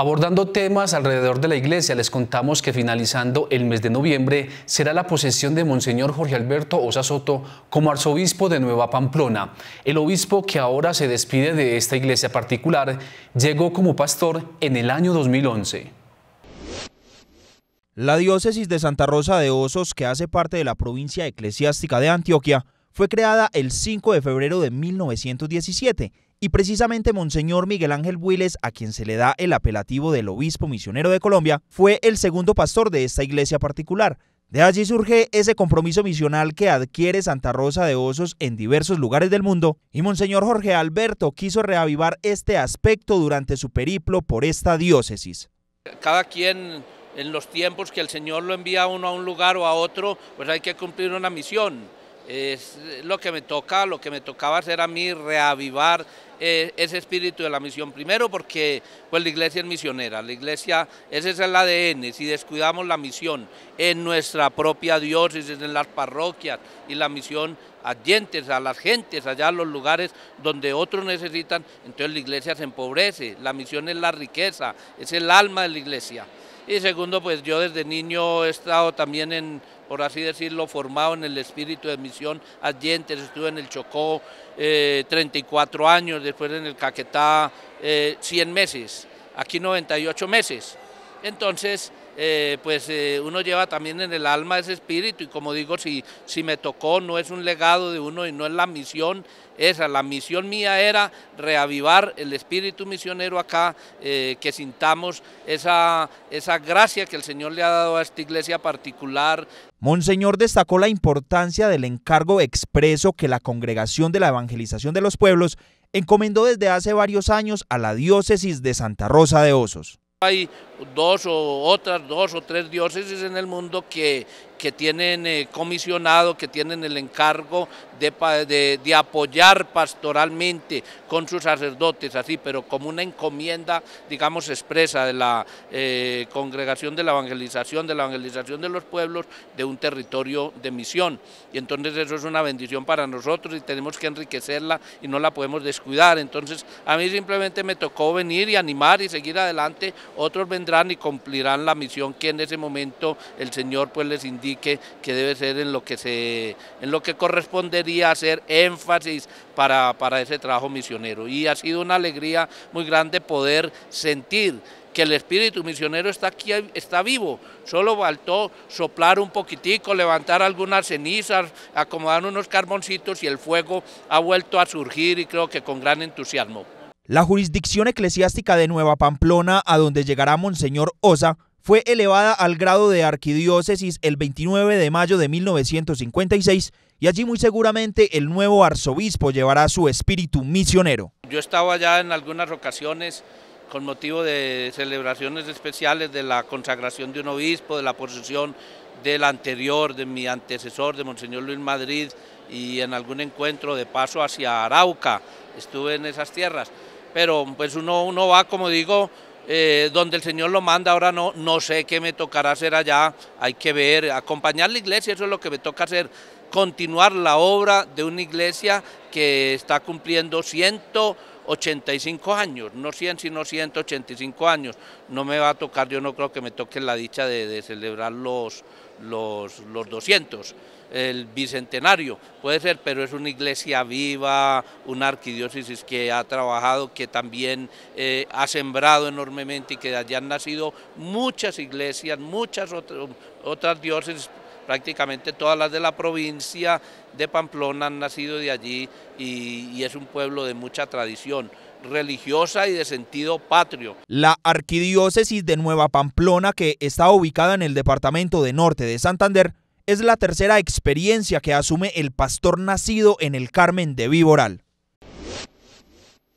Abordando temas alrededor de la iglesia, les contamos que finalizando el mes de noviembre será la posesión de Monseñor Jorge Alberto Osa Soto como arzobispo de Nueva Pamplona. El obispo que ahora se despide de esta iglesia particular llegó como pastor en el año 2011. La diócesis de Santa Rosa de Osos, que hace parte de la provincia eclesiástica de Antioquia, fue creada el 5 de febrero de 1917 y precisamente Monseñor Miguel Ángel Builes, a quien se le da el apelativo del obispo misionero de Colombia, fue el segundo pastor de esta iglesia particular. De allí surge ese compromiso misional que adquiere Santa Rosa de Osos en diversos lugares del mundo, y Monseñor Jorge Alberto quiso reavivar este aspecto durante su periplo por esta diócesis. Cada quien en los tiempos que el Señor lo envía a uno a un lugar o a otro, pues hay que cumplir una misión es lo que me toca, lo que me tocaba hacer a mí, reavivar eh, ese espíritu de la misión. Primero porque pues, la iglesia es misionera, la iglesia, ese es el ADN, si descuidamos la misión en nuestra propia diócesis, en las parroquias y la misión dientes, a las gentes, allá a los lugares donde otros necesitan, entonces la iglesia se empobrece, la misión es la riqueza, es el alma de la iglesia. Y segundo, pues yo desde niño he estado también en por así decirlo, formado en el espíritu de misión dientes, estuve en el Chocó 34 eh, años, después en el Caquetá 100 eh, meses, aquí 98 meses. Entonces, eh, pues eh, uno lleva también en el alma ese espíritu y como digo, si, si me tocó, no es un legado de uno y no es la misión esa, la misión mía era reavivar el espíritu misionero acá, eh, que sintamos esa, esa gracia que el Señor le ha dado a esta iglesia particular. Monseñor destacó la importancia del encargo expreso que la Congregación de la Evangelización de los Pueblos encomendó desde hace varios años a la diócesis de Santa Rosa de Osos. Hay dos o otras dos o tres diócesis en el mundo que que tienen eh, comisionado, que tienen el encargo de, de, apoyar pastoralmente con sus sacerdotes, así, pero como una encomienda, digamos, expresa de la eh, congregación de la evangelización, de la evangelización de los pueblos, de un territorio de misión. Y entonces eso es una bendición para nosotros y tenemos que enriquecerla y no la podemos descuidar. Entonces a mí simplemente me tocó venir y animar y seguir adelante. Otros vendrán y cumplirán la misión que en ese momento el Señor pues les indica que debe ser en lo que, se, en lo que correspondería hacer énfasis para, ese trabajo misionero. Y ha sido una alegría muy grande poder sentir que el espíritu misionero está aquí, está vivo. Solo faltó soplar un poquitico, levantar algunas cenizas, acomodar unos carboncitos y el fuego ha vuelto a surgir y creo que con gran entusiasmo. La jurisdicción eclesiástica de Nueva Pamplona, a donde llegará Monseñor Osa, fue elevada al grado de arquidiócesis el 29 de mayo de 1956 y allí muy seguramente el nuevo arzobispo llevará su espíritu misionero. Yo estaba allá en algunas ocasiones con motivo de celebraciones especiales de la consagración de un obispo, de la posesión del anterior, de mi antecesor, de Monseñor Luis Madrid, y en algún encuentro de paso hacia Arauca, estuve en esas tierras. Pero pues uno, uno va, como digo, eh, donde el Señor lo manda, ahora no, no sé qué me tocará hacer allá, hay que ver, acompañar la iglesia, eso es lo que me toca hacer, continuar la obra de una iglesia que está cumpliendo ciento 85 años, no 100, sino 185 años. No me va a tocar, yo no creo que me toque la dicha de, celebrar los, los, los 200 el bicentenario, puede ser, pero es una iglesia viva, una arquidiócesis que ha trabajado, que también eh, ha sembrado enormemente y que de allá han nacido muchas iglesias, muchas otras, otras diócesis prácticamente todas las de la provincia de Pamplona han nacido de allí y, es un pueblo de mucha tradición religiosa y de sentido patrio. La arquidiócesis de Nueva Pamplona, que está ubicada en el departamento de Norte de Santander, es la tercera experiencia que asume el pastor nacido en el Carmen de Viboral.